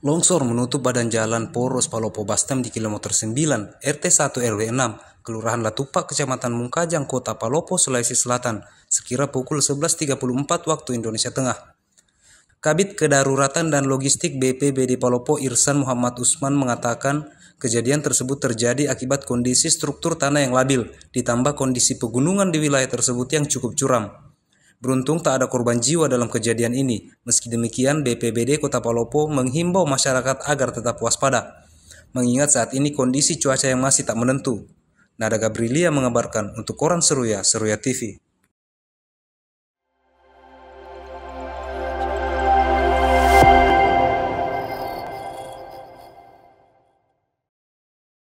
Longsor menutup badan jalan Poros Palopo Bastem di kilometer 9, RT 1 RW 6, Kelurahan Latupak, Kecamatan Mungkajang, Kota Palopo, Sulawesi Selatan, sekira pukul 11.34 waktu Indonesia Tengah. Kabit Kedaruratan dan Logistik BPBD Palopo Irsan Muhammad Usman mengatakan kejadian tersebut terjadi akibat kondisi struktur tanah yang labil, ditambah kondisi pegunungan di wilayah tersebut yang cukup curam. Beruntung tak ada korban jiwa dalam kejadian ini. Meski demikian, BPBD Kota Palopo menghimbau masyarakat agar tetap waspada. Mengingat saat ini kondisi cuaca yang masih tak menentu. Nada Gabrielia mengabarkan untuk Koran Seruya, Seruya TV.